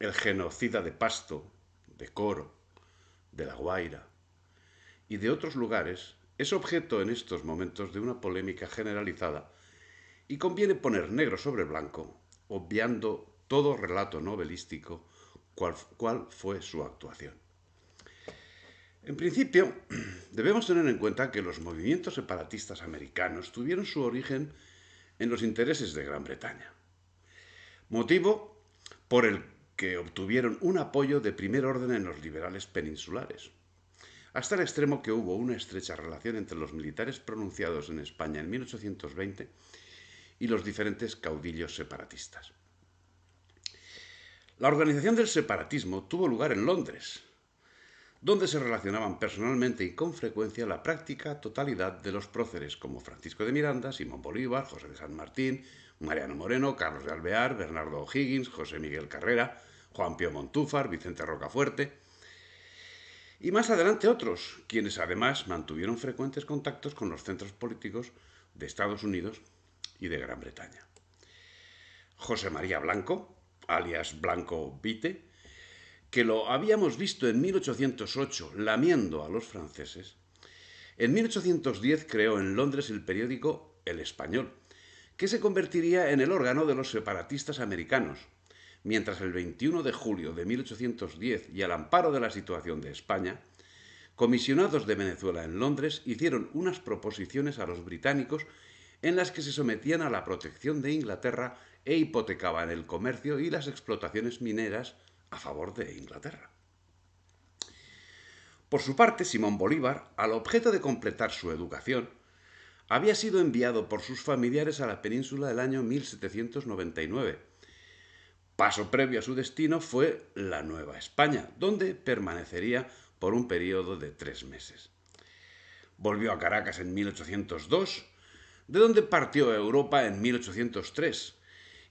el genocida de Pasto, de Coro, de La Guaira y de otros lugares, es objeto en estos momentos de una polémica generalizada y conviene poner negro sobre blanco, obviando todo relato novelístico cuál, fue su actuación. En principio, debemos tener en cuenta que los movimientos separatistas americanos tuvieron su origen en los intereses de Gran Bretaña, motivo por el que obtuvieron un apoyo de primer orden en los liberales peninsulares, hasta el extremo que hubo una estrecha relación entre los militares pronunciados en España en 1820 y los diferentes caudillos separatistas. La organización del separatismo tuvo lugar en Londres, donde se relacionaban personalmente y con frecuencia la práctica totalidad de los próceres como Francisco de Miranda, Simón Bolívar, José de San Martín, Mariano Moreno, Carlos de Alvear, Bernardo O'Higgins, José Miguel Carrera, Juan Pío Montúfar, Vicente Rocafuerte, y más adelante otros, quienes además mantuvieron frecuentes contactos con los centros políticos de Estados Unidos y de Gran Bretaña. José María Blanco, alias Blanco Vite, que lo habíamos visto en 1808 lamiendo a los franceses, en 1810 creó en Londres el periódico El Español, que se convertiría en el órgano de los separatistas americanos, mientras el 21 de julio de 1810 y al amparo de la situación de España, comisionados de Venezuela en Londres hicieron unas proposiciones a los británicos en las que se sometían a la protección de Inglaterra e hipotecaban el comercio y las explotaciones mineras a favor de Inglaterra. Por su parte, Simón Bolívar, al objeto de completar su educación, había sido enviado por sus familiares a la península del año 1799, paso previo a su destino fue la Nueva España, donde permanecería por un periodo de tres meses. Volvió a Caracas en 1802, de donde partió a Europa en 1803,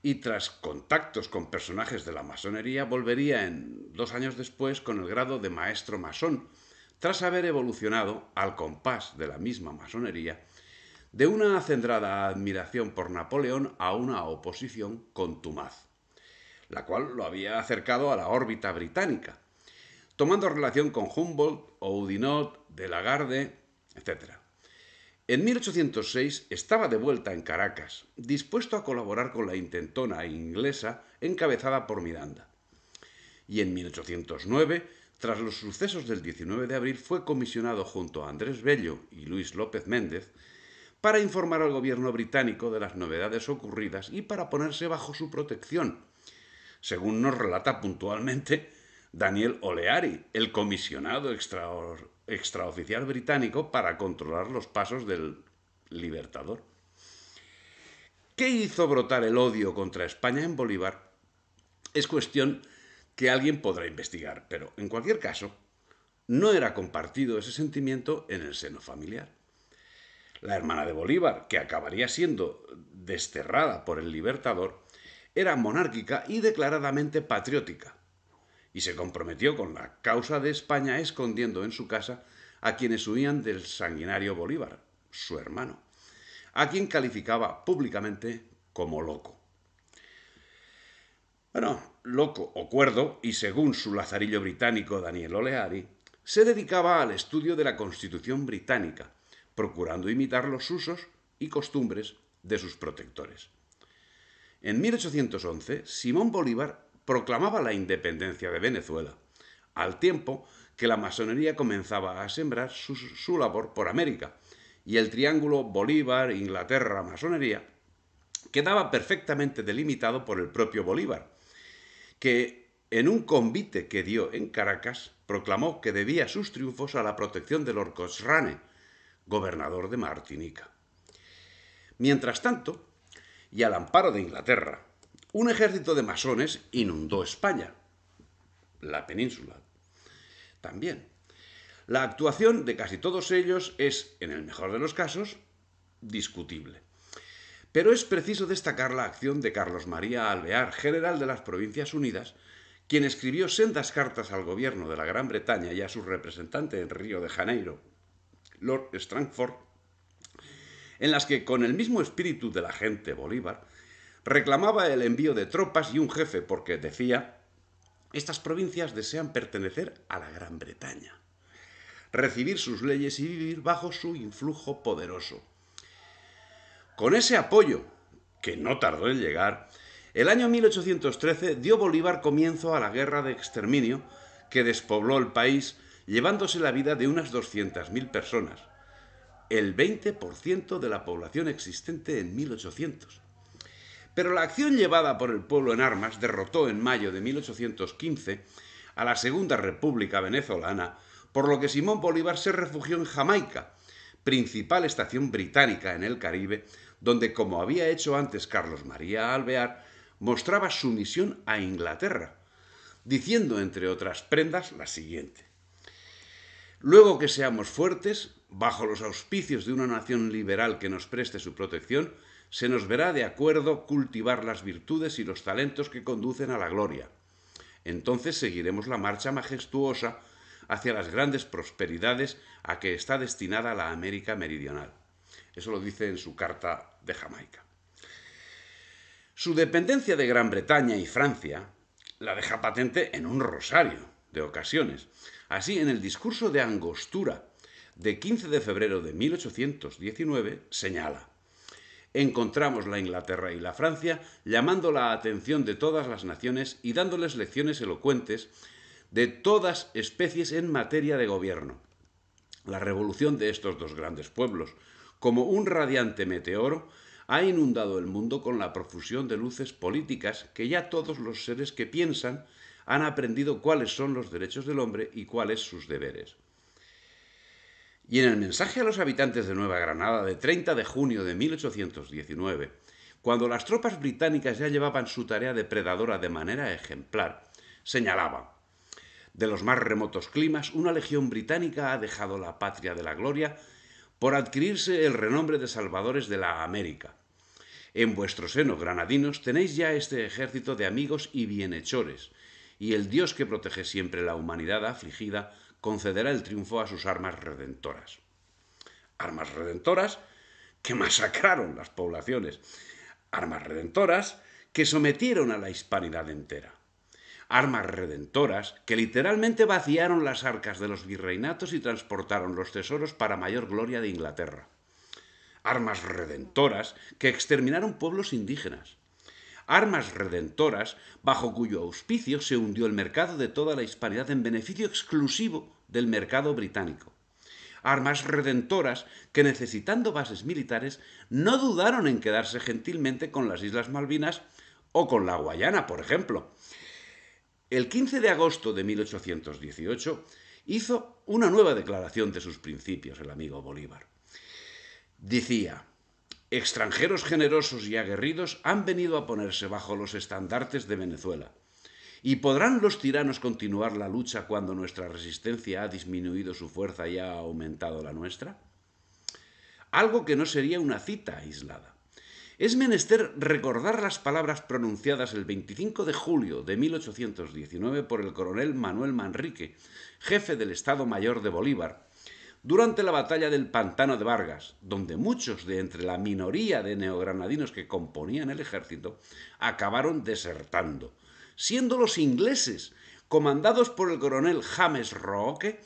y tras contactos con personajes de la masonería volvería en dos años después con el grado de maestro masón, tras haber evolucionado al compás de la misma masonería, de una acendrada admiración por Napoleón a una oposición contumaz la cual lo había acercado a la órbita británica, tomando relación con Humboldt, Oudinot, de Lagarde, etc. En 1806 estaba de vuelta en Caracas, dispuesto a colaborar con la intentona inglesa encabezada por Miranda. Y en 1809 tras los sucesos del 19 de abril, fue comisionado junto a Andrés Bello y Luis López Méndez para informar al gobierno británico de las novedades ocurridas y para ponerse bajo su protección, según nos relata puntualmente Daniel Oleari, el comisionado extraoficial británico para controlar los pasos del libertador. ¿Qué hizo brotar el odio contra España en Bolívar? Es cuestión que alguien podrá investigar, pero en cualquier caso, no era compartido ese sentimiento en el seno familiar. La hermana de Bolívar, que acabaría siendo desterrada por el libertador, era monárquica y declaradamente patriótica, y se comprometió con la causa de España escondiendo en su casa a quienes huían del sanguinario Bolívar, su hermano, a quien calificaba públicamente como loco. Bueno, loco o cuerdo, y según su lazarillo británico Daniel Oleari, se dedicaba al estudio de la Constitución británica, procurando imitar los usos y costumbres de sus protectores. En 1811, Simón Bolívar proclamaba la independencia de Venezuela, al tiempo que la masonería comenzaba a sembrar su, labor por América, y el triángulo Bolívar-Inglaterra-Masonería quedaba perfectamente delimitado por el propio Bolívar, que en un convite que dio en Caracas proclamó que debía sus triunfos a la protección de Lord gobernador de Martinica. Mientras tanto, y al amparo de Inglaterra, un ejército de masones inundó España, la península. También. La actuación de casi todos ellos es, en el mejor de los casos, discutible. Pero es preciso destacar la acción de Carlos María Alvear, general de las Provincias Unidas, quien escribió sendas cartas al gobierno de la Gran Bretaña y a su representante en Río de Janeiro, Lord Strangford, en las que, con el mismo espíritu de la gente Bolívar, reclamaba el envío de tropas y un jefe porque decía, estas provincias desean pertenecer a la Gran Bretaña, recibir sus leyes y vivir bajo su influjo poderoso. Con ese apoyo, que no tardó en llegar, el año 1813 dio Bolívar comienzo a la guerra de exterminio que despobló el país, llevándose la vida de unas 200.000 personas, el 20% de la población existente en 1800. Pero la acción llevada por el pueblo en armas derrotó en mayo de 1815 a la Segunda República Venezolana, por lo que Simón Bolívar se refugió en Jamaica, principal estación británica en el Caribe, donde, como había hecho antes Carlos María Alvear, mostraba sumisión a Inglaterra, diciendo, entre otras prendas, la siguiente. Luego que seamos fuertes, bajo los auspicios de una nación liberal que nos preste su protección, se nos verá de acuerdo cultivar las virtudes y los talentos que conducen a la gloria. Entonces seguiremos la marcha majestuosa hacia las grandes prosperidades a que está destinada la América Meridional. Eso lo dice en su carta de Jamaica. Su dependencia de Gran Bretaña y Francia la deja patente en un rosario de ocasiones, Así, en el discurso de Angostura de 15 de febrero de 1819, señala, encontramos la Inglaterra y la Francia llamando la atención de todas las naciones y dándoles lecciones elocuentes de todas especies en materia de gobierno. La revolución de estos dos grandes pueblos, como un radiante meteoro, ha inundado el mundo con la profusión de luces políticas que ya todos los seres que piensan han aprendido cuáles son los derechos del hombre y cuáles sus deberes. Y en el mensaje a los habitantes de Nueva Granada de 30 de junio de 1819, cuando las tropas británicas ya llevaban su tarea depredadora de manera ejemplar, señalaba, de los más remotos climas, una legión británica ha dejado la patria de la gloria por adquirirse el renombre de salvadores de la América. En vuestro seno, granadinos, tenéis ya este ejército de amigos y bienhechores, y el Dios que protege siempre la humanidad afligida concederá el triunfo a sus armas redentoras. Armas redentoras que masacraron las poblaciones, armas redentoras que sometieron a la hispanidad entera, armas redentoras que literalmente vaciaron las arcas de los virreinatos y transportaron los tesoros para mayor gloria de Inglaterra armas redentoras que exterminaron pueblos indígenas, armas redentoras, bajo cuyo auspicio se hundió el mercado de toda la hispanidad en beneficio exclusivo del mercado británico. Armas redentoras que necesitando bases militares no dudaron en quedarse gentilmente con las Islas Malvinas o con la Guayana, por ejemplo. El 15 de agosto de 1818 hizo una nueva declaración de sus principios el amigo Bolívar. Decía, extranjeros generosos y aguerridos han venido a ponerse bajo los estandartes de Venezuela. ¿Y podrán los tiranos continuar la lucha cuando nuestra resistencia ha disminuido su fuerza y ha aumentado la nuestra? Algo que no sería una cita aislada. Es menester recordar las palabras pronunciadas el 25 de julio de 1819 por el coronel Manuel Manrique, jefe del Estado Mayor de Bolívar, durante la batalla del Pantano de Vargas, donde muchos de entre la minoría de neogranadinos que componían el ejército acabaron desertando, siendo los ingleses, comandados por el coronel James Roque,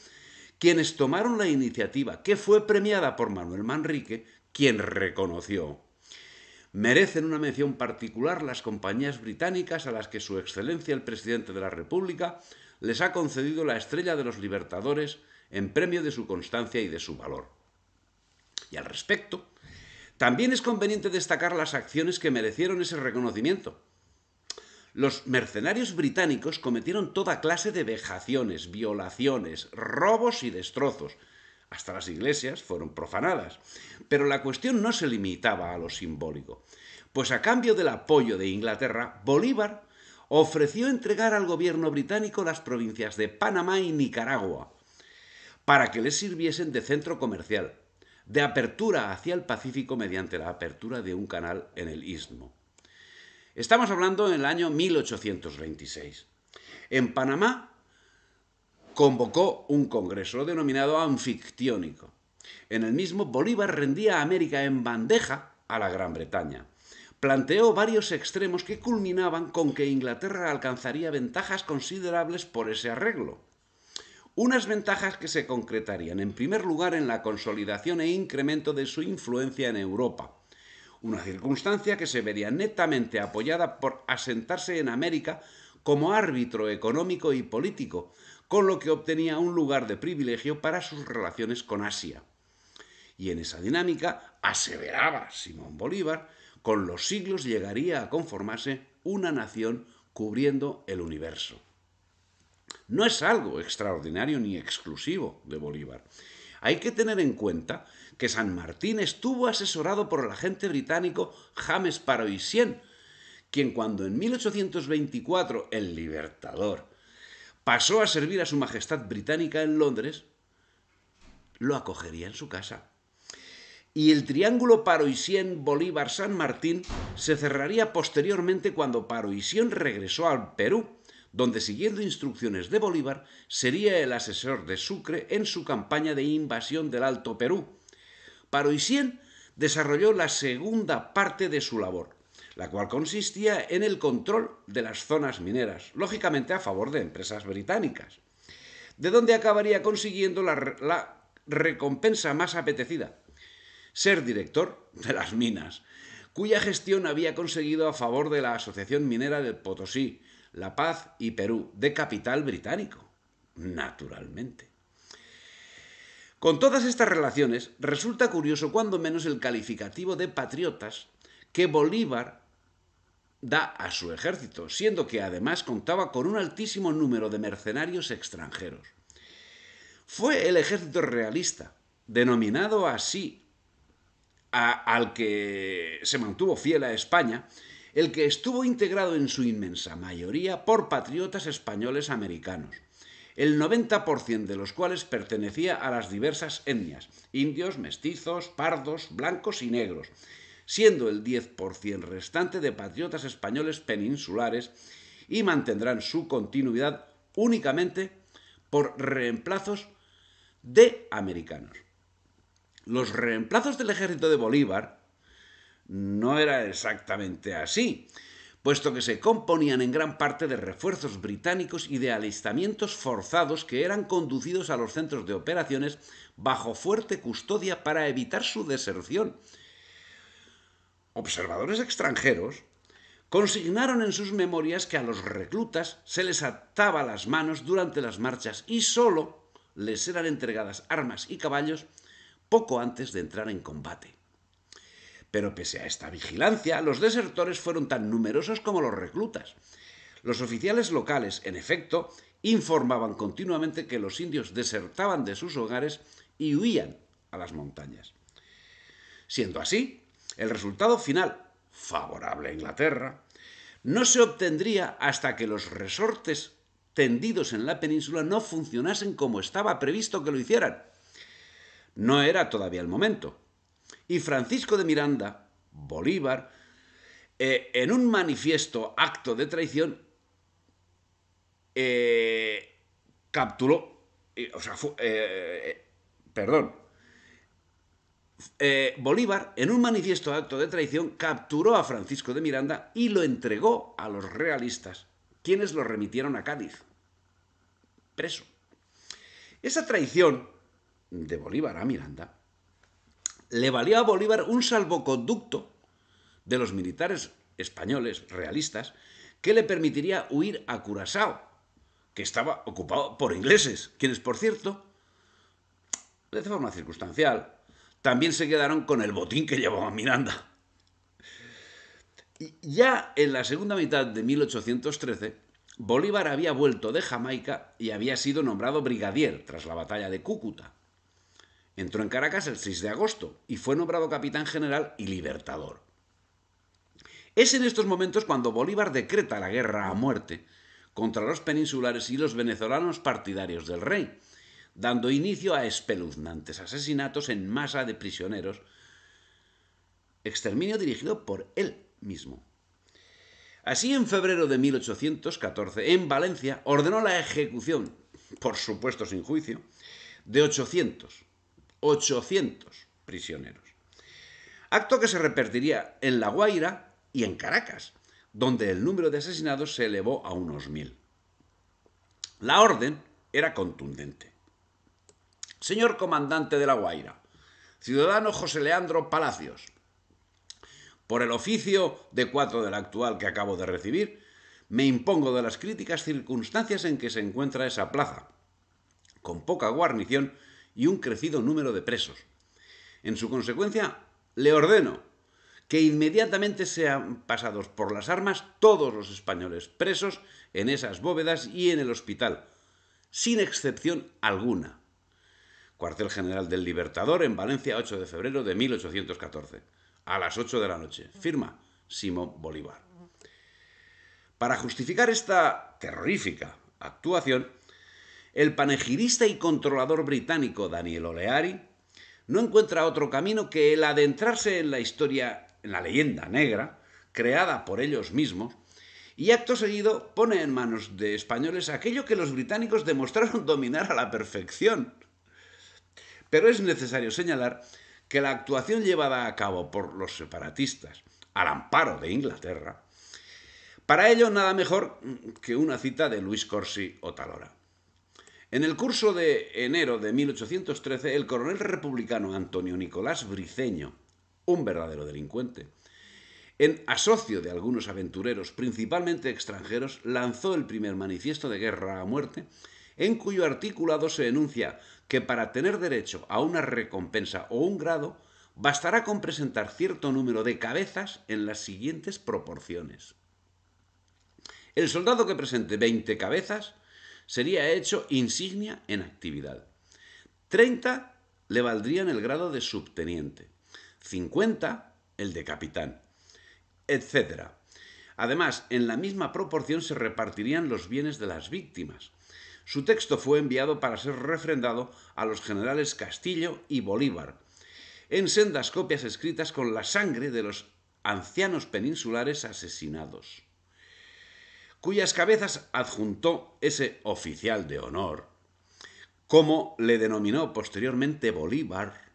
quienes tomaron la iniciativa, que fue premiada por Manuel Manrique, quien reconoció. Merecen una mención particular las compañías británicas a las que Su Excelencia el Presidente de la República les ha concedido la Estrella de los Libertadores en premio de su constancia y de su valor. Y al respecto, también es conveniente destacar las acciones que merecieron ese reconocimiento. Los mercenarios británicos cometieron toda clase de vejaciones, violaciones, robos y destrozos. Hasta las iglesias fueron profanadas. Pero la cuestión no se limitaba a lo simbólico, pues a cambio del apoyo de Inglaterra, Bolívar ofreció entregar al gobierno británico las provincias de Panamá y Nicaragua, para que les sirviesen de centro comercial, de apertura hacia el Pacífico mediante la apertura de un canal en el istmo. Estamos hablando del año 1826. En Panamá convocó un congreso denominado anfictiónico. En el mismo Bolívar rendía América en bandeja a la Gran Bretaña. Planteó varios extremos que culminaban con que Inglaterra alcanzaría ventajas considerables por ese arreglo unas ventajas que se concretarían en primer lugar en la consolidación e incremento de su influencia en Europa, una circunstancia que se vería netamente apoyada por asentarse en América como árbitro económico y político, con lo que obtenía un lugar de privilegio para sus relaciones con Asia. Y en esa dinámica, aseveraba Simón Bolívar, con los siglos llegaría a conformarse una nación cubriendo el universo no es algo extraordinario ni exclusivo de Bolívar. Hay que tener en cuenta que San Martín estuvo asesorado por el agente británico James Paroisien, quien cuando en 1824 el Libertador pasó a servir a su Majestad Británica en Londres, lo acogería en su casa. Y el triángulo Paroisien Bolívar San Martín se cerraría posteriormente cuando Paroisien regresó al Perú donde siguiendo instrucciones de Bolívar sería el asesor de Sucre en su campaña de invasión del Alto Perú. Paroisien desarrolló la segunda parte de su labor, la cual consistía en el control de las zonas mineras, lógicamente a favor de empresas británicas, de donde acabaría consiguiendo la, la recompensa más apetecida, ser director de las minas, cuya gestión había conseguido a favor de la Asociación Minera del Potosí, la Paz y Perú, de capital británico, naturalmente. Con todas estas relaciones, resulta curioso cuando menos el calificativo de patriotas que Bolívar da a su ejército, siendo que además contaba con un altísimo número de mercenarios extranjeros. Fue el ejército realista, denominado así al que se mantuvo fiel a España, el que estuvo integrado en su inmensa mayoría por patriotas españoles americanos, el 90% de los cuales pertenecía a las diversas etnias, indios, mestizos, pardos, blancos y negros, siendo el 10% restante de patriotas españoles peninsulares y mantendrán su continuidad únicamente por reemplazos de americanos. Los reemplazos del ejército de Bolívar no era exactamente así, puesto que se componían en gran parte de refuerzos británicos y de alistamientos forzados que eran conducidos a los centros de operaciones bajo fuerte custodia para evitar su deserción. Observadores extranjeros consignaron en sus memorias que a los reclutas se les ataba las manos durante las marchas y sólo les eran entregadas armas y caballos poco antes de entrar en combate. Pero pese a esta vigilancia, los desertores fueron tan numerosos como los reclutas. Los oficiales locales, en efecto, informaban continuamente que los indios desertaban de sus hogares y huían a las montañas. Siendo así, el resultado final, favorable a Inglaterra, no se obtendría hasta que los resortes tendidos en la península no funcionasen como estaba previsto que lo hicieran. No era todavía el momento y Francisco de Miranda, Bolívar, eh, en un manifiesto acto de traición, eh, capturó, eh, o sea, perdón, Bolívar, en un manifiesto acto de traición, capturó a Francisco de Miranda y lo entregó a los realistas, quienes lo remitieron a Cádiz, preso. Esa traición de Bolívar a Miranda le valió a Bolívar un salvoconducto de los militares españoles realistas que le permitiría huir a Curazao, que estaba ocupado por ingleses, quienes, por cierto, de forma circunstancial, también se quedaron con el botín que llevaba Miranda. Ya en la segunda mitad de 1813, Bolívar había vuelto de Jamaica y había sido nombrado brigadier tras la batalla de Cúcuta. Entró en Caracas el 6 de agosto y fue nombrado capitán general y libertador. Es en estos momentos cuando Bolívar decreta la guerra a muerte contra los peninsulares y los venezolanos partidarios del rey, dando inicio a espeluznantes asesinatos en masa de prisioneros, exterminio dirigido por él mismo. Así, en febrero de 1814, en Valencia, ordenó la ejecución, por supuesto sin juicio, de 800 800 prisioneros. Acto que se repetiría en La Guaira y en Caracas, donde el número de asesinados se elevó a unos mil. La orden era contundente. Señor comandante de La Guaira, ciudadano José Leandro Palacios, por el oficio de cuatro del actual que acabo de recibir, me impongo de las críticas circunstancias en que se encuentra esa plaza, con poca guarnición y un crecido número de presos. En su consecuencia, le ordeno que inmediatamente sean pasados por las armas todos los españoles presos en esas bóvedas y en el hospital, sin excepción alguna. Cuartel General del Libertador en Valencia, 8 de febrero de 1814, a las 8 de la noche. Firma Simón Bolívar. Para justificar esta terrífica actuación, el panegirista y controlador británico Daniel Oleari no encuentra otro camino que el adentrarse en la historia, en la leyenda negra, creada por ellos mismos, y acto seguido pone en manos de españoles aquello que los británicos demostraron dominar a la perfección. Pero es necesario señalar que la actuación llevada a cabo por los separatistas, al amparo de Inglaterra, para ello nada mejor que una cita de Luis Corsi o Talora. En el curso de enero de 1813, el coronel republicano Antonio Nicolás Briceño, un verdadero delincuente, en asocio de algunos aventureros, principalmente extranjeros, lanzó el primer manifiesto de guerra a muerte, en cuyo articulado se denuncia que para tener derecho a una recompensa o un grado, bastará con presentar cierto número de cabezas en las siguientes proporciones. El soldado que presente 20 cabezas sería hecho insignia en actividad. 30 le valdrían el grado de subteniente, 50 el de capitán, etc. Además, en la misma proporción se repartirían los bienes de las víctimas. Su texto fue enviado para ser refrendado a los generales Castillo y Bolívar, en sendas copias escritas con la sangre de los ancianos peninsulares asesinados cuyas cabezas adjuntó ese oficial de honor, como le denominó posteriormente Bolívar,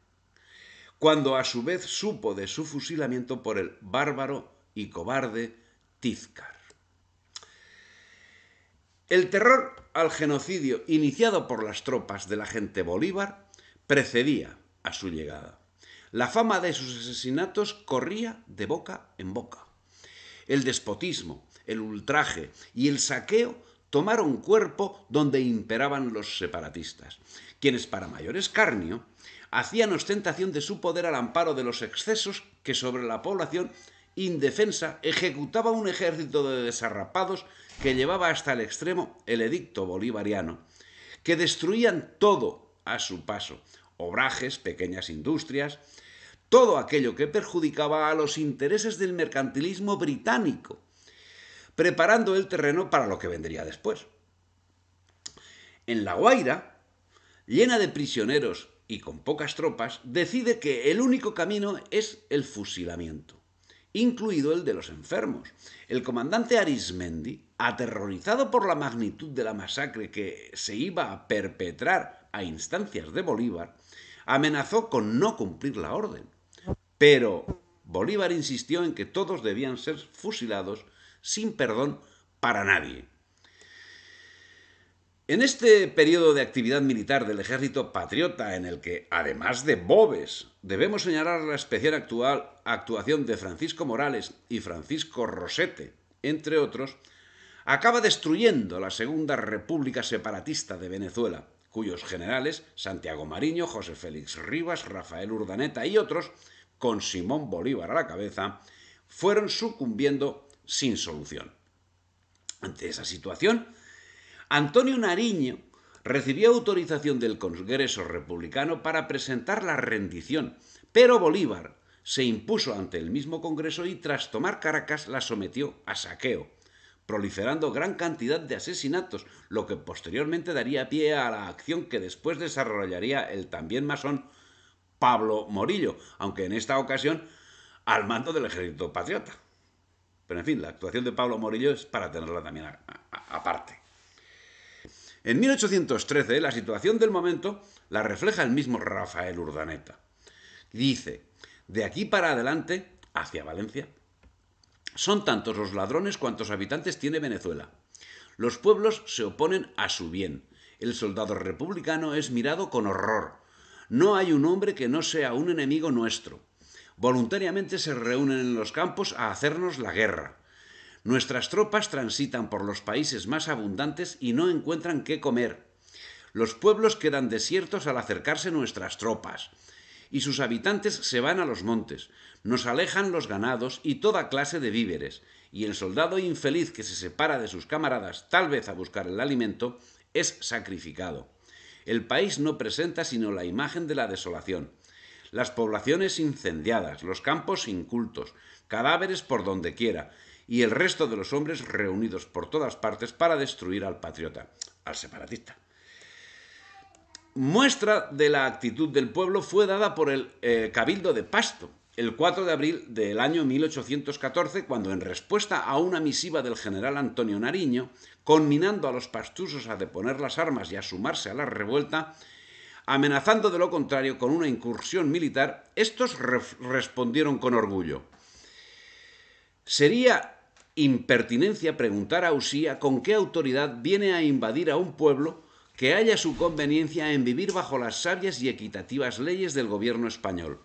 cuando a su vez supo de su fusilamiento por el bárbaro y cobarde Tizcar. El terror al genocidio iniciado por las tropas de la gente Bolívar precedía a su llegada. La fama de sus asesinatos corría de boca en boca. El despotismo, el ultraje y el saqueo tomaron cuerpo donde imperaban los separatistas, quienes para mayor escarnio hacían ostentación de su poder al amparo de los excesos que sobre la población indefensa ejecutaba un ejército de desarrapados que llevaba hasta el extremo el edicto bolivariano, que destruían todo a su paso, obrajes, pequeñas industrias, todo aquello que perjudicaba a los intereses del mercantilismo británico, preparando el terreno para lo que vendría después. En La Guaira, llena de prisioneros y con pocas tropas, decide que el único camino es el fusilamiento, incluido el de los enfermos. El comandante Arismendi, aterrorizado por la magnitud de la masacre que se iba a perpetrar a instancias de Bolívar, amenazó con no cumplir la orden. Pero Bolívar insistió en que todos debían ser fusilados sin perdón para nadie. En este periodo de actividad militar del ejército patriota, en el que, además de Bobes, debemos señalar la especial actual actuación de Francisco Morales y Francisco Rosete, entre otros, acaba destruyendo la Segunda República Separatista de Venezuela, cuyos generales, Santiago Mariño, José Félix Rivas, Rafael Urdaneta y otros, con Simón Bolívar a la cabeza, fueron sucumbiendo sin solución. Ante esa situación, Antonio Nariño recibió autorización del Congreso Republicano para presentar la rendición, pero Bolívar se impuso ante el mismo Congreso y tras tomar Caracas la sometió a saqueo, proliferando gran cantidad de asesinatos, lo que posteriormente daría pie a la acción que después desarrollaría el también masón Pablo Morillo, aunque en esta ocasión al mando del ejército patriota. Pero en fin, la actuación de Pablo Morillo es para tenerla también aparte. En 1813, la situación del momento la refleja el mismo Rafael Urdaneta. Dice, de aquí para adelante, hacia Valencia, son tantos los ladrones cuantos habitantes tiene Venezuela. Los pueblos se oponen a su bien. El soldado republicano es mirado con horror. No hay un hombre que no sea un enemigo nuestro voluntariamente se reúnen en los campos a hacernos la guerra. Nuestras tropas transitan por los países más abundantes y no encuentran qué comer. Los pueblos quedan desiertos al acercarse nuestras tropas, y sus habitantes se van a los montes, nos alejan los ganados y toda clase de víveres, y el soldado infeliz que se separa de sus camaradas tal vez a buscar el alimento, es sacrificado. El país no presenta sino la imagen de la desolación las poblaciones incendiadas, los campos incultos, cadáveres por donde quiera, y el resto de los hombres reunidos por todas partes para destruir al patriota, al separatista. Muestra de la actitud del pueblo fue dada por el eh, Cabildo de Pasto, el 4 de abril del año 1814, cuando en respuesta a una misiva del general Antonio Nariño, conminando a los pastusos a deponer las armas y a sumarse a la revuelta, amenazando de lo contrario con una incursión militar, estos respondieron con orgullo. Sería impertinencia preguntar a Usía con qué autoridad viene a invadir a un pueblo que haya su conveniencia en vivir bajo las sabias y equitativas leyes del gobierno español,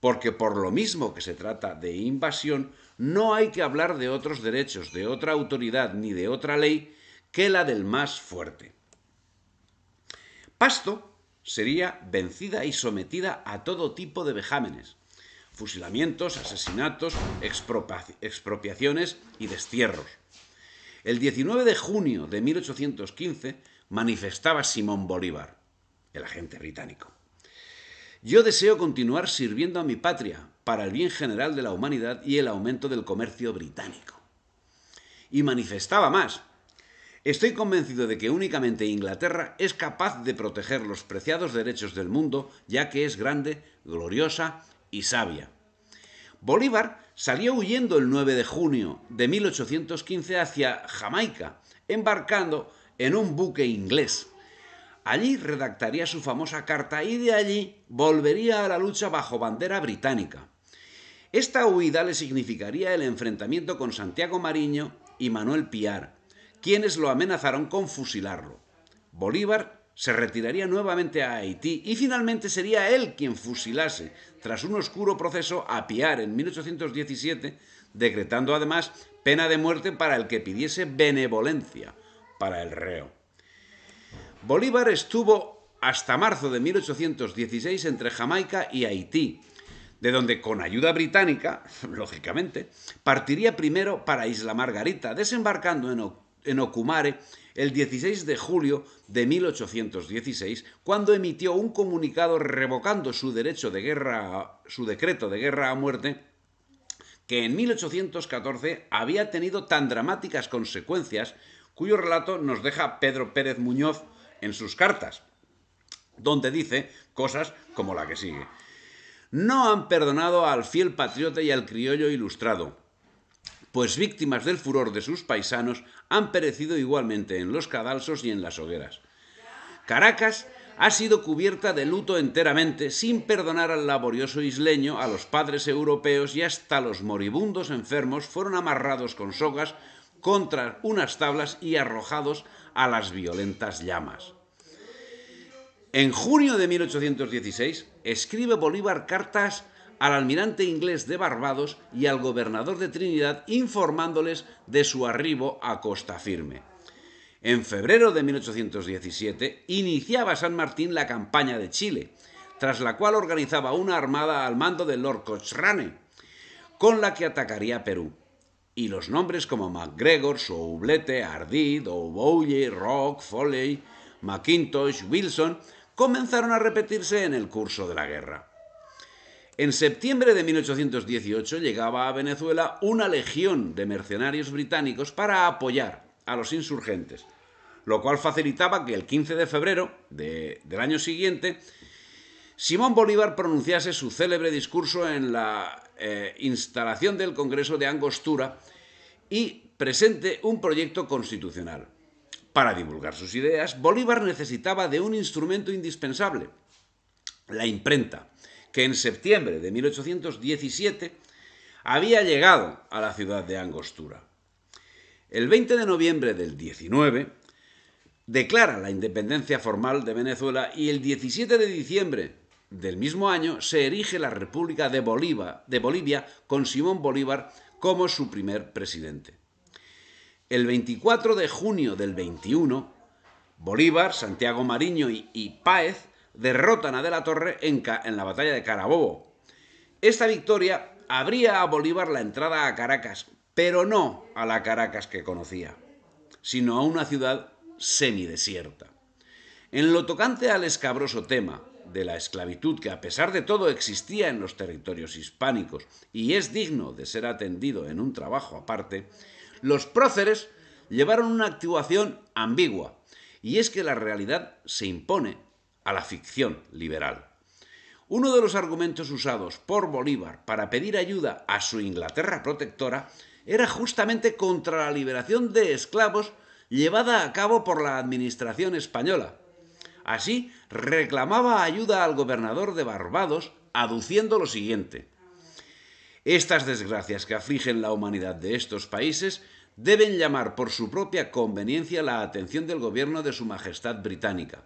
porque por lo mismo que se trata de invasión, no hay que hablar de otros derechos, de otra autoridad ni de otra ley que la del más fuerte. Pasto sería vencida y sometida a todo tipo de vejámenes, fusilamientos, asesinatos, expropiaciones y destierros. El 19 de junio de 1815 manifestaba Simón Bolívar, el agente británico. Yo deseo continuar sirviendo a mi patria para el bien general de la humanidad y el aumento del comercio británico. Y manifestaba más, Estoy convencido de que únicamente Inglaterra es capaz de proteger los preciados derechos del mundo, ya que es grande, gloriosa y sabia. Bolívar salió huyendo el 9 de junio de 1815 hacia Jamaica, embarcando en un buque inglés. Allí redactaría su famosa carta y de allí volvería a la lucha bajo bandera británica. Esta huida le significaría el enfrentamiento con Santiago Mariño y Manuel Piar, quienes lo amenazaron con fusilarlo. Bolívar se retiraría nuevamente a Haití y finalmente sería él quien fusilase, tras un oscuro proceso a Piar en 1817, decretando además pena de muerte para el que pidiese benevolencia para el reo. Bolívar estuvo hasta marzo de 1816 entre Jamaica y Haití, de donde con ayuda británica, lógicamente, partiría primero para Isla Margarita, desembarcando en octubre en Ocumare el 16 de julio de 1816, cuando emitió un comunicado revocando su derecho de guerra, su decreto de guerra a muerte, que en 1814 había tenido tan dramáticas consecuencias, cuyo relato nos deja Pedro Pérez Muñoz en sus cartas, donde dice cosas como la que sigue. No han perdonado al fiel patriota y al criollo ilustrado, pues víctimas del furor de sus paisanos han perecido igualmente en los cadalsos y en las hogueras. Caracas ha sido cubierta de luto enteramente, sin perdonar al laborioso isleño, a los padres europeos y hasta los moribundos enfermos fueron amarrados con sogas contra unas tablas y arrojados a las violentas llamas. En junio de 1816 escribe Bolívar cartas al almirante inglés de Barbados y al gobernador de Trinidad informándoles de su arribo a Costa Firme. En febrero de 1817 iniciaba San Martín la campaña de Chile, tras la cual organizaba una armada al mando de Lord Cochrane, con la que atacaría Perú. Y los nombres como MacGregor, Soublete, Ardid, Oboye, Rock, Foley, McIntosh, Wilson comenzaron a repetirse en el curso de la guerra. En septiembre de 1818 llegaba a Venezuela una legión de mercenarios británicos para apoyar a los insurgentes, lo cual facilitaba que el 15 de febrero del año siguiente Simón Bolívar pronunciase su célebre discurso en la eh, instalación del Congreso de Angostura y presente un proyecto constitucional. Para divulgar sus ideas, Bolívar necesitaba de un instrumento indispensable, la imprenta que en septiembre de 1817 había llegado a la ciudad de Angostura. El 20 de noviembre del 19 declara la independencia formal de Venezuela y el 17 de diciembre del mismo año se erige la República de, Bolivia, de Bolivia con Simón Bolívar como su primer presidente. El 24 de junio del 21, Bolívar, Santiago Mariño y, y Páez derrotan a De la Torre en, en la batalla de Carabobo. Esta victoria abría a Bolívar la entrada a Caracas, pero no a la Caracas que conocía, sino a una ciudad semidesierta. En lo tocante al escabroso tema de la esclavitud que a pesar de todo existía en los territorios hispánicos y es digno de ser atendido en un trabajo aparte, los próceres llevaron una actuación ambigua, y es que la realidad se impone a la ficción liberal. Uno de los argumentos usados por Bolívar para pedir ayuda a su Inglaterra protectora era justamente contra la liberación de esclavos llevada a cabo por la administración española. Así, reclamaba ayuda al gobernador de Barbados, aduciendo lo siguiente. Estas desgracias que afligen la humanidad de estos países deben llamar por su propia conveniencia la atención del gobierno de Su Majestad Británica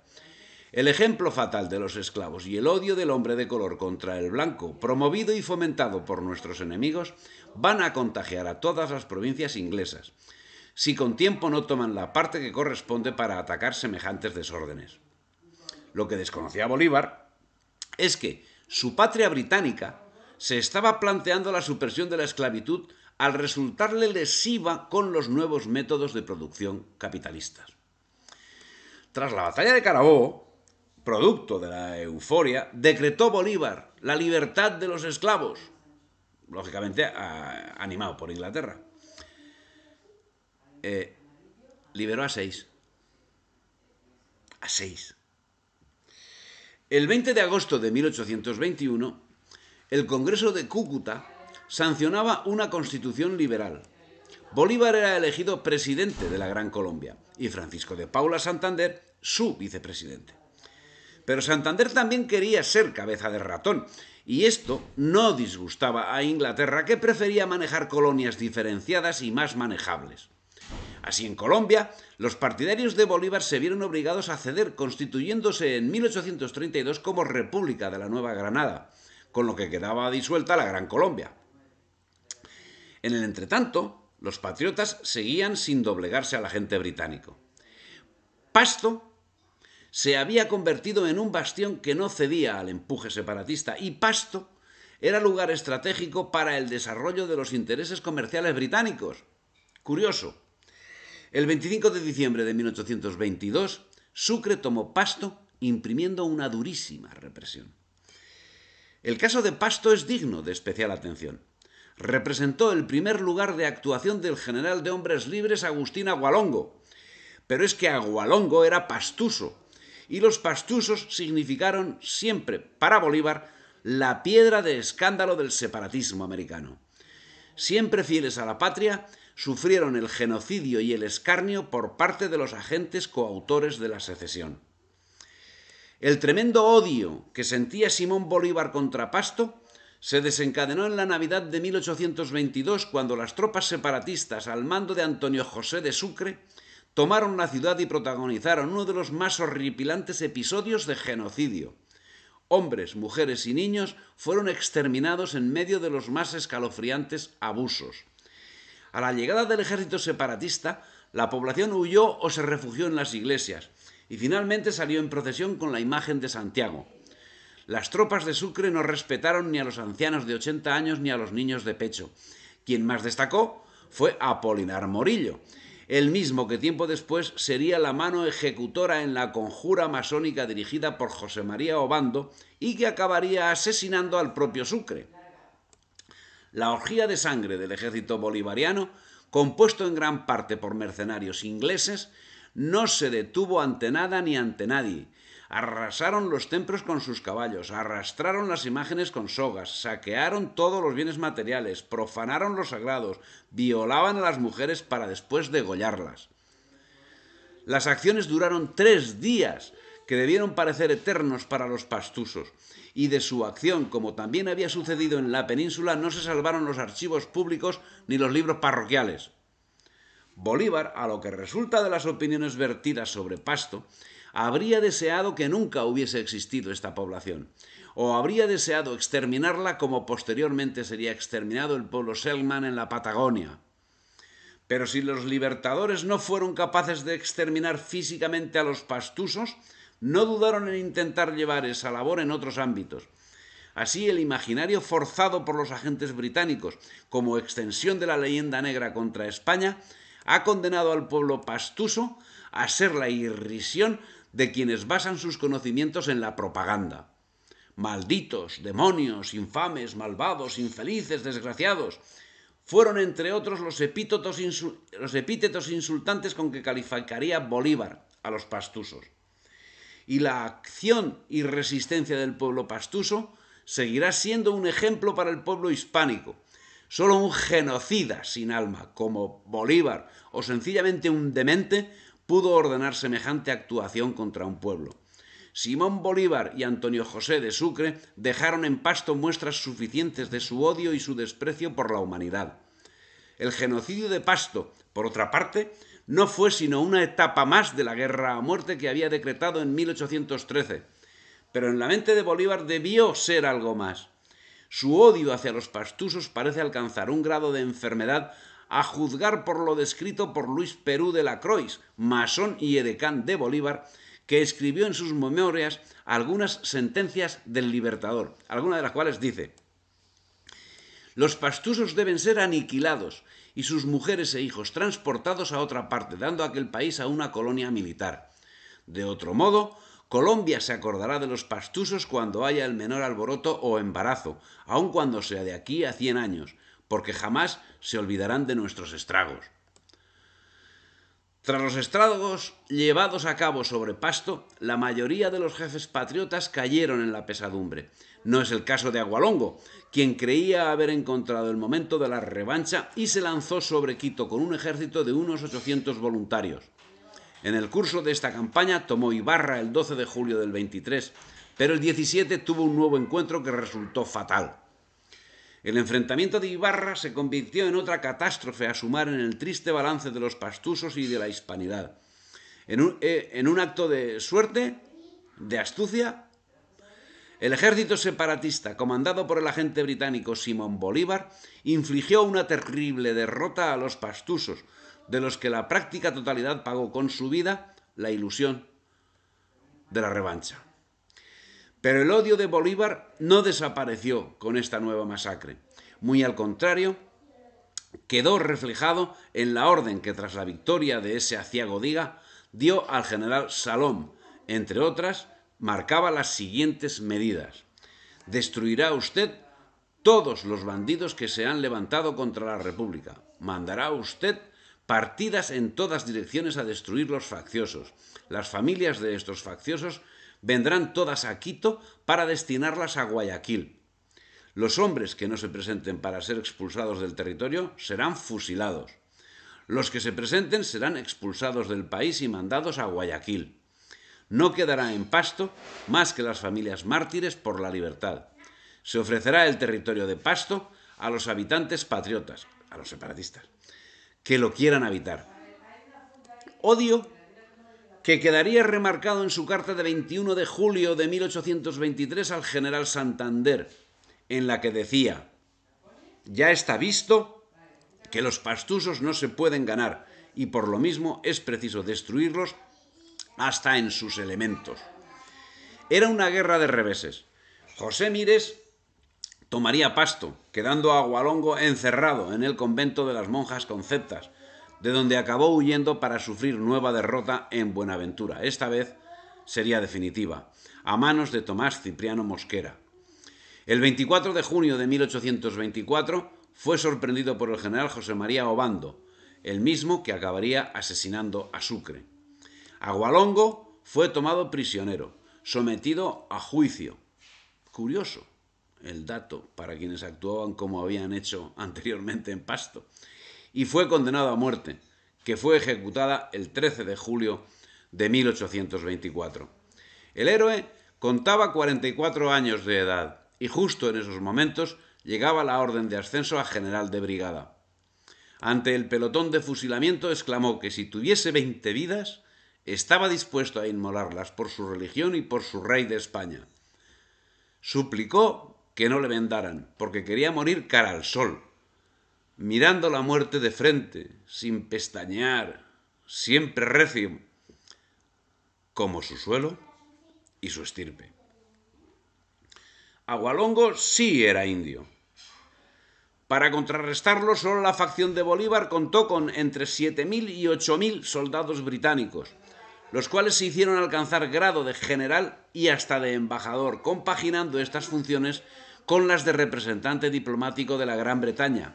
el ejemplo fatal de los esclavos y el odio del hombre de color contra el blanco, promovido y fomentado por nuestros enemigos, van a contagiar a todas las provincias inglesas, si con tiempo no toman la parte que corresponde para atacar semejantes desórdenes. Lo que desconocía Bolívar es que su patria británica se estaba planteando la supresión de la esclavitud al resultarle lesiva con los nuevos métodos de producción capitalistas. Tras la batalla de Carabobo, producto de la euforia, decretó Bolívar la libertad de los esclavos, lógicamente animado por Inglaterra. Eh, liberó a seis. A seis. El 20 de agosto de 1821, el Congreso de Cúcuta sancionaba una constitución liberal. Bolívar era elegido presidente de la Gran Colombia y Francisco de Paula Santander su vicepresidente. Pero Santander también quería ser cabeza de ratón, y esto no disgustaba a Inglaterra, que prefería manejar colonias diferenciadas y más manejables. Así en Colombia, los partidarios de Bolívar se vieron obligados a ceder, constituyéndose en 1832 como República de la Nueva Granada, con lo que quedaba disuelta la Gran Colombia. En el entretanto, los patriotas seguían sin doblegarse al gente británico. Pasto se había convertido en un bastión que no cedía al empuje separatista y Pasto era lugar estratégico para el desarrollo de los intereses comerciales británicos. Curioso. El 25 de diciembre de 1822, Sucre tomó Pasto imprimiendo una durísima represión. El caso de Pasto es digno de especial atención. Representó el primer lugar de actuación del general de hombres libres Agustín Agualongo. Pero es que Agualongo era pastuso y los pastusos significaron siempre para Bolívar la piedra de escándalo del separatismo americano. Siempre fieles a la patria, sufrieron el genocidio y el escarnio por parte de los agentes coautores de la secesión. El tremendo odio que sentía Simón Bolívar contra Pasto se desencadenó en la Navidad de 1822 cuando las tropas separatistas al mando de Antonio José de Sucre tomaron la ciudad y protagonizaron uno de los más horripilantes episodios de genocidio. Hombres, mujeres y niños fueron exterminados en medio de los más escalofriantes abusos. A la llegada del ejército separatista, la población huyó o se refugió en las iglesias y finalmente salió en procesión con la imagen de Santiago. Las tropas de Sucre no respetaron ni a los ancianos de 80 años ni a los niños de pecho. Quien más destacó fue Apolinar Morillo, el mismo que tiempo después sería la mano ejecutora en la conjura masónica dirigida por José María Obando y que acabaría asesinando al propio Sucre. La orgía de sangre del ejército bolivariano, compuesto en gran parte por mercenarios ingleses, no se detuvo ante nada ni ante nadie, arrasaron los templos con sus caballos, arrastraron las imágenes con sogas, saquearon todos los bienes materiales, profanaron los sagrados, violaban a las mujeres para después degollarlas. Las acciones duraron tres días, que debieron parecer eternos para los pastusos, y de su acción, como también había sucedido en la península, no se salvaron los archivos públicos ni los libros parroquiales. Bolívar, a lo que resulta de las opiniones vertidas sobre Pasto, habría deseado que nunca hubiese existido esta población, o habría deseado exterminarla como posteriormente sería exterminado el pueblo Selman en la Patagonia. Pero si los libertadores no fueron capaces de exterminar físicamente a los pastusos, no dudaron en intentar llevar esa labor en otros ámbitos. Así, el imaginario forzado por los agentes británicos como extensión de la leyenda negra contra España ha condenado al pueblo pastuso a ser la irrisión de quienes basan sus conocimientos en la propaganda. Malditos, demonios, infames, malvados, infelices, desgraciados, fueron entre otros los, los epítetos insultantes con que calificaría Bolívar a los pastusos. Y la acción y resistencia del pueblo pastuso seguirá siendo un ejemplo para el pueblo hispánico. Solo un genocida sin alma como Bolívar o sencillamente un demente pudo ordenar semejante actuación contra un pueblo. Simón Bolívar y Antonio José de Sucre dejaron en pasto muestras suficientes de su odio y su desprecio por la humanidad. El genocidio de Pasto, por otra parte, no fue sino una etapa más de la guerra a muerte que había decretado en 1813, pero en la mente de Bolívar debió ser algo más. Su odio hacia los pastusos parece alcanzar un grado de enfermedad a juzgar por lo descrito por Luis Perú de la Croix, masón y edecán de Bolívar, que escribió en sus memorias algunas sentencias del Libertador, alguna de las cuales dice, los pastusos deben ser aniquilados y sus mujeres e hijos transportados a otra parte, dando aquel país a una colonia militar. De otro modo, Colombia se acordará de los pastusos cuando haya el menor alboroto o embarazo, aun cuando sea de aquí a 100 años, porque jamás se olvidarán de nuestros estragos. Tras los estragos llevados a cabo sobre Pasto, la mayoría de los jefes patriotas cayeron en la pesadumbre. No es el caso de Agualongo, quien creía haber encontrado el momento de la revancha y se lanzó sobre Quito con un ejército de unos 800 voluntarios. En el curso de esta campaña tomó Ibarra el 12 de julio del 23, pero el 17 tuvo un nuevo encuentro que resultó fatal. El enfrentamiento de Ibarra se convirtió en otra catástrofe a sumar en el triste balance de los pastusos y de la hispanidad. Eh, en un, acto de suerte, de astucia, el ejército separatista, comandado por el agente británico Simón Bolívar, infligió una terrible derrota a los pastusos, de los que la práctica totalidad pagó con su vida la ilusión de la revancha. Pero el odio de Bolívar no desapareció con esta nueva masacre. Muy al contrario, quedó reflejado en la orden que tras la victoria de ese aciago diga dio al general Salom, entre otras, marcaba las siguientes medidas. Destruirá usted todos los bandidos que se han levantado contra la República. Mandará usted partidas en todas direcciones a destruir los facciosos. Las familias de estos facciosos vendrán todas a Quito para destinarlas a Guayaquil. Los hombres que no se presenten para ser expulsados del territorio serán fusilados. Los que se presenten serán expulsados del país y mandados a Guayaquil. No quedará en pasto más que las familias mártires por la libertad. Se ofrecerá el territorio de pasto a los habitantes patriotas, a los separatistas, que lo quieran habitar. Odio que quedaría remarcado en su carta de 21 de julio de 1823 al general Santander, en la que decía, ya está visto que los pastusos no se pueden ganar y por lo mismo es preciso destruirlos hasta en sus elementos. Era una guerra de reveses. José Mires tomaría pasto, quedando a Gualongo encerrado en el convento de las monjas conceptas, de donde acabó huyendo para sufrir nueva derrota en Buenaventura. Esta vez sería definitiva, a manos de Tomás Cipriano Mosquera. El 24 de junio de 1824 fue sorprendido por el general José María Obando, el mismo que acabaría asesinando a Sucre. Agualongo fue tomado prisionero, sometido a juicio. Curioso el dato para quienes actuaban como habían hecho anteriormente en Pasto y fue condenado a muerte, que fue ejecutada el 13 de julio de 1824. El héroe contaba 44 años de edad y justo en esos momentos llegaba la orden de ascenso a general de brigada. Ante el pelotón de fusilamiento exclamó que si tuviese 20 vidas, estaba dispuesto a inmolarlas por su religión y por su rey de España. Suplicó que no le vendaran, porque quería morir cara al sol, mirando la muerte de frente, sin pestañear, siempre recio, como su suelo y su estirpe. Agualongo sí era indio. Para contrarrestarlo, solo la facción de Bolívar contó con entre 7.000 y 8.000 soldados británicos, los cuales se hicieron alcanzar grado de general y hasta de embajador, compaginando estas funciones con las de representante diplomático de la Gran Bretaña,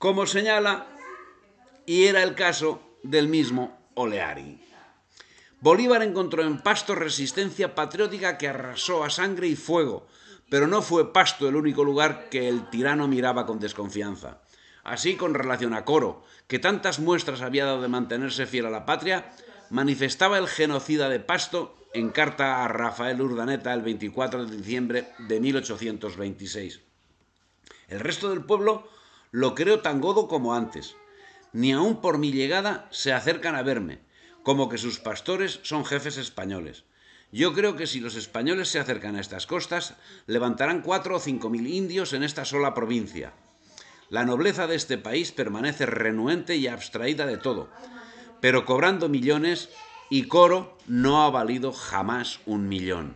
como señala, y era el caso del mismo Oleari. Bolívar encontró en Pasto resistencia patriótica que arrasó a sangre y fuego, pero no fue Pasto el único lugar que el tirano miraba con desconfianza. Así, con relación a Coro, que tantas muestras había dado de mantenerse fiel a la patria, manifestaba el genocida de Pasto en carta a Rafael Urdaneta el 24 de diciembre de 1826. El resto del pueblo lo creo tan godo como antes. Ni aun por mi llegada se acercan a verme, como que sus pastores son jefes españoles. Yo creo que si los españoles se acercan a estas costas, levantarán cuatro o cinco mil indios en esta sola provincia. La nobleza de este país permanece renuente y abstraída de todo, pero cobrando millones y coro no ha valido jamás un millón.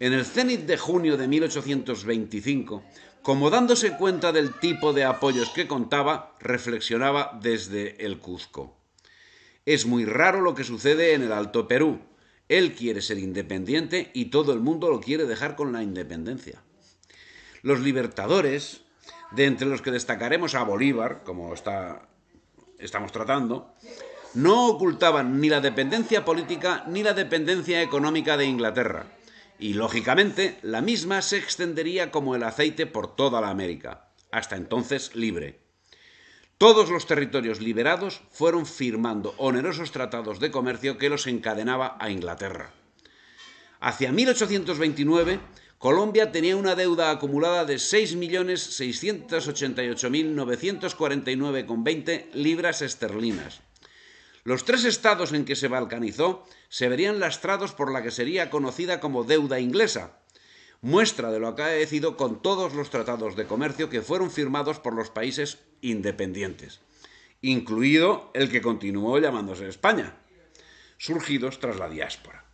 En el cenit de junio de 1825, como dándose cuenta del tipo de apoyos que contaba, reflexionaba desde el Cuzco. Es muy raro lo que sucede en el Alto Perú. Él quiere ser independiente y todo el mundo lo quiere dejar con la independencia. Los libertadores, de entre los que destacaremos a Bolívar, como estamos tratando, no ocultaban ni la dependencia política ni la dependencia económica de Inglaterra y lógicamente la misma se extendería como el aceite por toda la América, hasta entonces libre. Todos los territorios liberados fueron firmando onerosos tratados de comercio que los encadenaba a Inglaterra. Hacia 1829, Colombia tenía una deuda acumulada de 6.688.949,20 libras esterlinas los tres estados en que se balcanizó se verían lastrados por la que sería conocida como deuda inglesa, muestra de lo acaecido con todos los tratados de comercio que fueron firmados por los países independientes, incluido el que continuó llamándose España, surgidos tras la diáspora.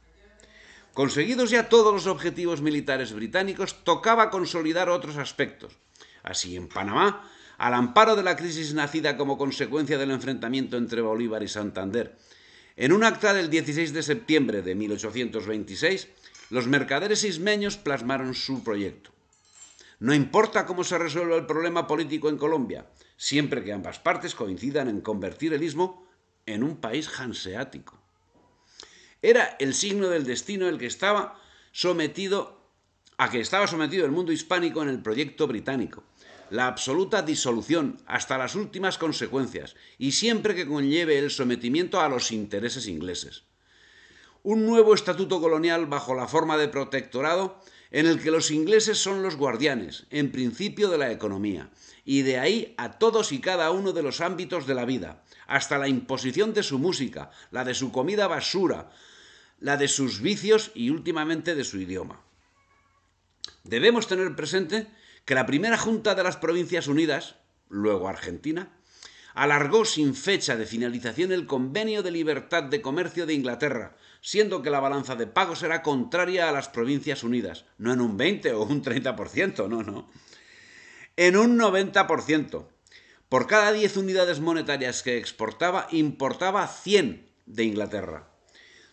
Conseguidos ya todos los objetivos militares británicos, tocaba consolidar otros aspectos. Así, en Panamá al amparo de la crisis nacida como consecuencia del enfrentamiento entre Bolívar y Santander. En un acta del 16 de septiembre de 1826, los mercaderes ismeños plasmaron su proyecto. No importa cómo se resuelva el problema político en Colombia, siempre que ambas partes coincidan en convertir el istmo en un país hanseático. Era el signo del destino el que estaba sometido a que estaba sometido el mundo hispánico en el proyecto británico la absoluta disolución hasta las últimas consecuencias y siempre que conlleve el sometimiento a los intereses ingleses. Un nuevo estatuto colonial bajo la forma de protectorado en el que los ingleses son los guardianes, en principio de la economía, y de ahí a todos y cada uno de los ámbitos de la vida, hasta la imposición de su música, la de su comida basura, la de sus vicios y últimamente de su idioma. Debemos tener presente que la primera Junta de las Provincias Unidas, luego Argentina, alargó sin fecha de finalización el Convenio de Libertad de Comercio de Inglaterra, siendo que la balanza de pagos era contraria a las Provincias Unidas, no en un 20 o un 30%, no, no, en un 90%. Por cada 10 unidades monetarias que exportaba, importaba 100 de Inglaterra.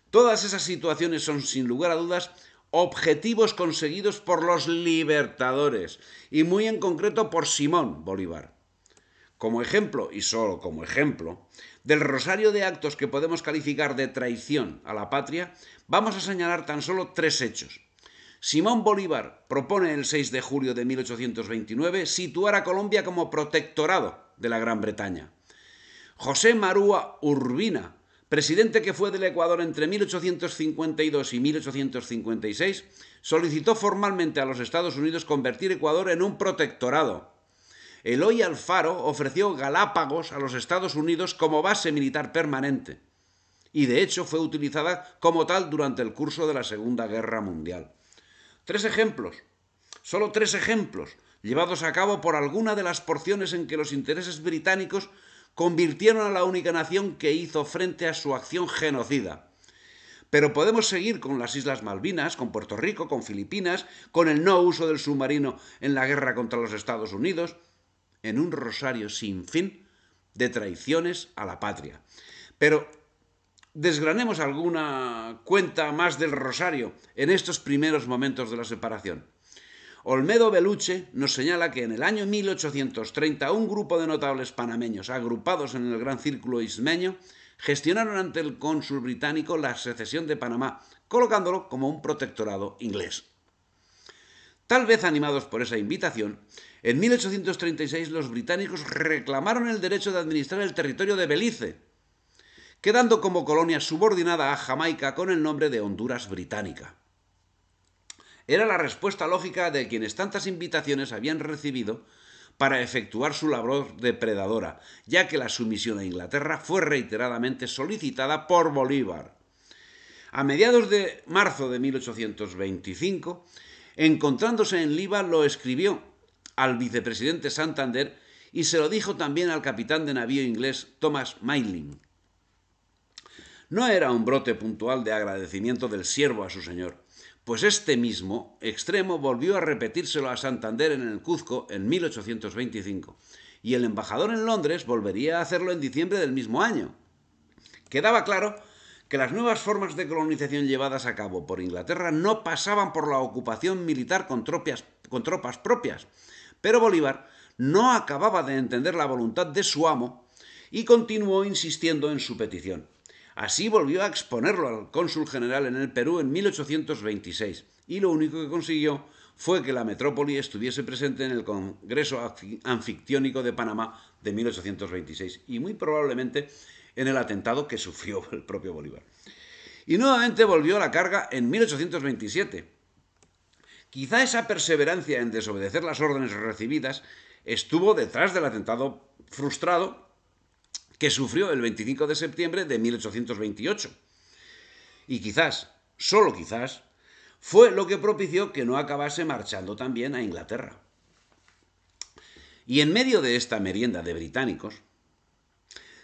Todas esas situaciones son, sin lugar a dudas, objetivos conseguidos por los libertadores y muy en concreto por Simón Bolívar. Como ejemplo, y solo como ejemplo, del rosario de actos que podemos calificar de traición a la patria, vamos a señalar tan solo tres hechos. Simón Bolívar propone el 6 de julio de 1829 situar a Colombia como protectorado de la Gran Bretaña. José Marúa Urbina presidente que fue del Ecuador entre 1852 y 1856, solicitó formalmente a los Estados Unidos convertir Ecuador en un protectorado. Eloy Alfaro ofreció Galápagos a los Estados Unidos como base militar permanente, y de hecho fue utilizada como tal durante el curso de la Segunda Guerra Mundial. Tres ejemplos, solo tres ejemplos, llevados a cabo por alguna de las porciones en que los intereses británicos convirtieron a la única nación que hizo frente a su acción genocida. Pero podemos seguir con las Islas Malvinas, con Puerto Rico, con Filipinas, con el no uso del submarino en la guerra contra los Estados Unidos, en un rosario sin fin de traiciones a la patria. Pero desgranemos alguna cuenta más del rosario en estos primeros momentos de la separación. Olmedo Beluche nos señala que en el año 1830 un grupo de notables panameños agrupados en el Gran Círculo Ismeño gestionaron ante el cónsul británico la secesión de Panamá, colocándolo como un protectorado inglés. Tal vez animados por esa invitación, en 1836 los británicos reclamaron el derecho de administrar el territorio de Belice, quedando como colonia subordinada a Jamaica con el nombre de Honduras Británica. Era la respuesta lógica de quienes tantas invitaciones habían recibido para efectuar su labor depredadora, ya que la sumisión a Inglaterra fue reiteradamente solicitada por Bolívar. A mediados de marzo de 1825, encontrándose en Liva, lo escribió al vicepresidente Santander y se lo dijo también al capitán de navío inglés Thomas Mailing. No era un brote puntual de agradecimiento del siervo a su señor, pues este mismo extremo volvió a repetírselo a Santander en el Cuzco en 1825, y el embajador en Londres volvería a hacerlo en diciembre del mismo año. Quedaba claro que las nuevas formas de colonización llevadas a cabo por Inglaterra no pasaban por la ocupación militar con, con tropas propias, pero Bolívar no acababa de entender la voluntad de su amo y continuó insistiendo en su petición. Así volvió a exponerlo al cónsul general en el Perú en 1826 y lo único que consiguió fue que la metrópoli estuviese presente en el Congreso Anfictiónico de Panamá de 1826 y muy probablemente en el atentado que sufrió el propio Bolívar. Y nuevamente volvió a la carga en 1827. Quizá esa perseverancia en desobedecer las órdenes recibidas estuvo detrás del atentado frustrado que sufrió el 25 de septiembre de 1828. Y quizás, solo quizás, fue lo que propició que no acabase marchando también a Inglaterra. Y en medio de esta merienda de británicos,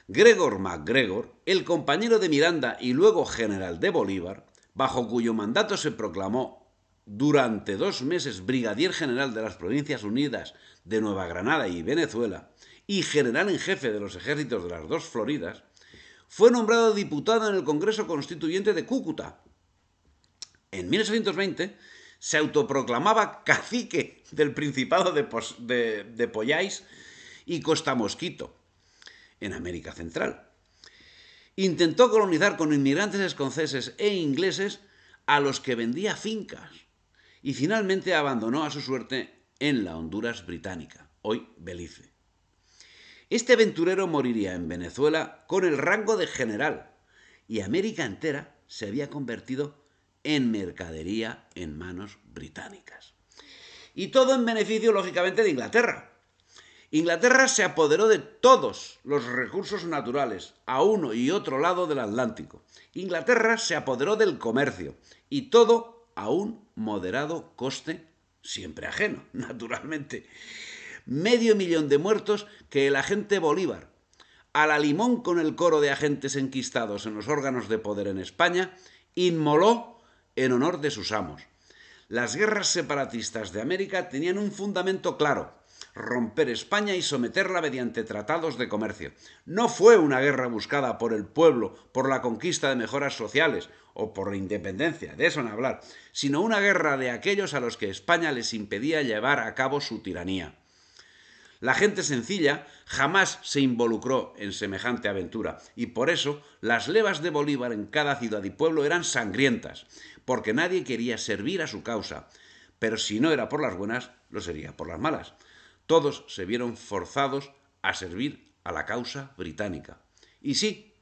Gregor MacGregor, el compañero de Miranda y luego general de Bolívar, bajo cuyo mandato se proclamó durante dos meses brigadier general de las Provincias Unidas de Nueva Granada y Venezuela, y general en jefe de los ejércitos de las dos Floridas, fue nombrado diputado en el Congreso Constituyente de Cúcuta. En 1820 se autoproclamaba cacique del Principado de, Polláis y Costa Mosquito, en América Central. Intentó colonizar con inmigrantes escoceses e ingleses a los que vendía fincas y finalmente abandonó a su suerte en la Honduras británica, hoy Belice. Este aventurero moriría en Venezuela con el rango de general y América entera se había convertido en mercadería en manos británicas. Y todo en beneficio, lógicamente, de Inglaterra. Inglaterra se apoderó de todos los recursos naturales a uno y otro lado del Atlántico. Inglaterra se apoderó del comercio y todo a un moderado coste, siempre ajeno, naturalmente medio millón de muertos que el agente Bolívar. A la limón con el coro de agentes enquistados en los órganos de poder en España, inmoló en honor de sus amos. Las guerras separatistas de América tenían un fundamento claro, romper España y someterla mediante tratados de comercio. No fue una guerra buscada por el pueblo, por la conquista de mejoras sociales o por la independencia, de eso no hablar, sino una guerra de aquellos a los que España les impedía llevar a cabo su tiranía. La gente sencilla jamás se involucró en semejante aventura y por eso las levas de Bolívar en cada ciudad y pueblo eran sangrientas, porque nadie quería servir a su causa, pero si no era por las buenas, lo sería por las malas. Todos se vieron forzados a servir a la causa británica. Y sí,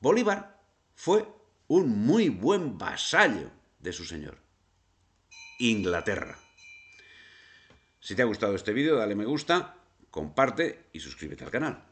Bolívar fue un muy buen vasallo de su señor. Inglaterra. Si te ha gustado este vídeo, dale me gusta, comparte y suscríbete al canal.